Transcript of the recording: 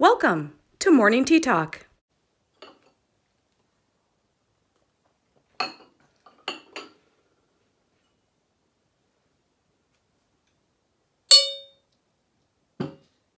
Welcome to Morning Tea Talk.